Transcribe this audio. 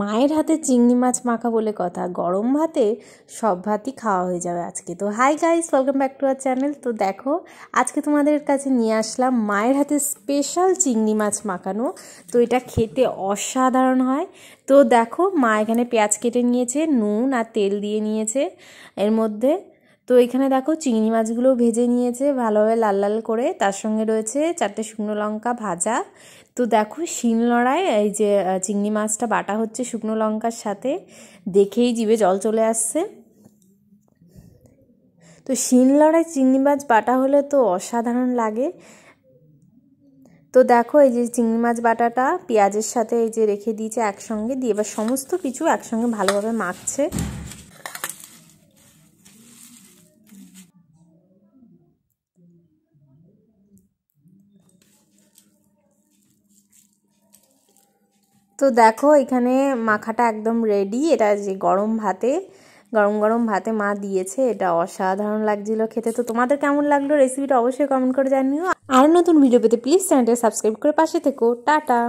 মায়ের হাতে চিংড়ি মাছ মাখা বলে কথা গরম ভাতে সব ভাতই খাওয়া হয়ে যাবে আজকে তো hi guys welcome back to our channel তো দেখো আজকে তোমাদের কাছে নিয়ে আসলাম মায়ের হাতে স্পেশাল চিংড়ি মাছ মাখানো তো এটা খেতে অসাধারণ হয় তো দেখো মা এখানে পেঁয়াজ কেটে নিয়েছে নুন আর তেল দিয়ে নিয়েছে এর মধ্যে তো এখানে দেখো চিংড়ি মাছগুলো ভেজে নিয়েছে ভালোভাবে লাল লাল করে তার সঙ্গে রয়েছে চারটে শুকনো লঙ্কা ভাজা তো দেখো শিল লড়ায় এই যে চিংড়ি মাছটা বাটা হচ্ছে শুকনো লঙ্কার সাথে দেখেই জিভে জল চলে আসছে তো শিল লড়ায় চিংড়ি মাছ বাটা হলে তো অসাধারণ লাগে তো দেখো এই যে চিংড়ি মাছ বাটাটা পেঁয়াজের সাথে এই যে রেখে দিয়েছে একসঙ্গে দিয়ে এবার সমস্ত কিছু একসঙ্গে ভালোভাবে মাখছে তো দেখো এখানে মাখাটা একদম রেডি এটা যে গরম ভাতে গরম গরম ভাতে মা দিয়েছে এটা অসাধারণ লাগছিল খেতে তো তোমাদের কেমন লাগলো রেসিপিটা অবশ্যই কমেন্ট করে জানিও আর নতুন ভিডিও পেতে প্লিজ চ্যানেলটা সাবস্ক্রাইব করে পাশে থেকো টাটা